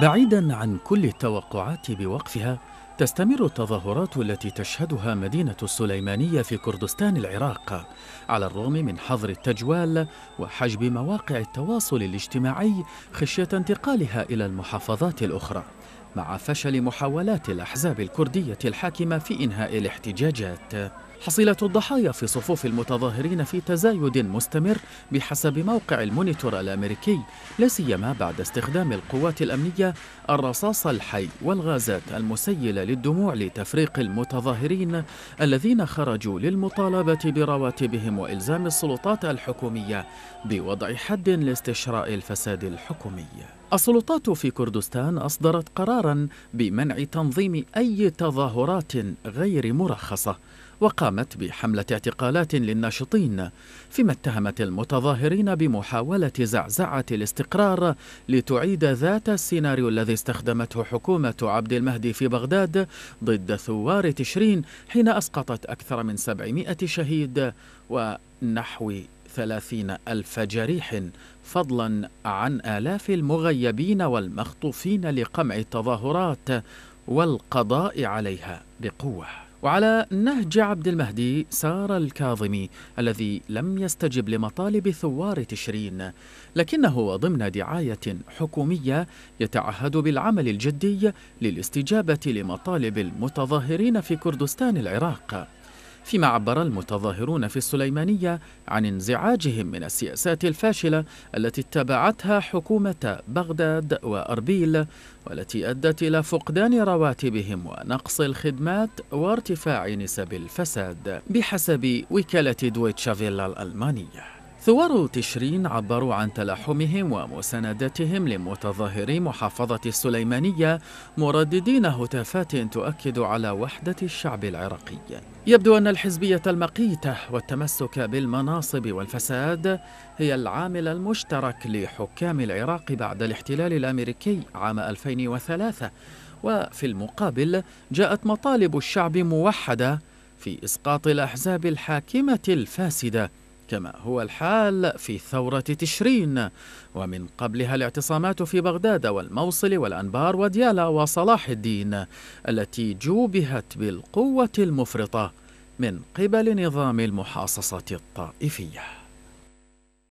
بعيدا عن كل التوقعات بوقفها تستمر التظاهرات التي تشهدها مدينة السليمانية في كردستان العراق على الرغم من حظر التجوال وحجب مواقع التواصل الاجتماعي خشية انتقالها إلى المحافظات الأخرى مع فشل محاولات الأحزاب الكردية الحاكمة في إنهاء الاحتجاجات حصيلة الضحايا في صفوف المتظاهرين في تزايد مستمر بحسب موقع المونيتور الأمريكي لا سيما بعد استخدام القوات الأمنية الرصاص الحي والغازات المسيلة للدموع لتفريق المتظاهرين الذين خرجوا للمطالبة برواتبهم وإلزام السلطات الحكومية بوضع حد لاستشراء الفساد الحكومي السلطات في كردستان أصدرت قرارا بمنع تنظيم أي تظاهرات غير مرخصة وقامت بحملة اعتقالات للناشطين فيما اتهمت المتظاهرين بمحاولة زعزعة الاستقرار لتعيد ذات السيناريو الذي استخدمته حكومة عبد المهدي في بغداد ضد ثوار تشرين حين أسقطت أكثر من 700 شهيد ونحو 30 ألف جريح فضلا عن آلاف المغيبين والمخطوفين لقمع التظاهرات والقضاء عليها بقوه وعلى نهج عبد المهدي سار الكاظمي الذي لم يستجب لمطالب ثوار تشرين لكنه ضمن دعاية حكومية يتعهد بالعمل الجدي للاستجابة لمطالب المتظاهرين في كردستان العراق فيما عبر المتظاهرون في السليمانية عن انزعاجهم من السياسات الفاشلة التي اتبعتها حكومة بغداد وأربيل والتي أدت إلى فقدان رواتبهم ونقص الخدمات وارتفاع نسب الفساد بحسب وكالة دويتشافيلا الألمانية ثوار تشرين عبروا عن تلاحمهم ومساندتهم لمتظاهري محافظة السليمانية مرددين هتافات تؤكد على وحدة الشعب العراقي يبدو أن الحزبية المقيتة والتمسك بالمناصب والفساد هي العامل المشترك لحكام العراق بعد الاحتلال الأمريكي عام 2003 وفي المقابل جاءت مطالب الشعب موحدة في إسقاط الأحزاب الحاكمة الفاسدة كما هو الحال في ثورة تشرين ومن قبلها الاعتصامات في بغداد والموصل والأنبار وديالا وصلاح الدين التي جوبهت بالقوة المفرطة من قبل نظام المحاصصة الطائفية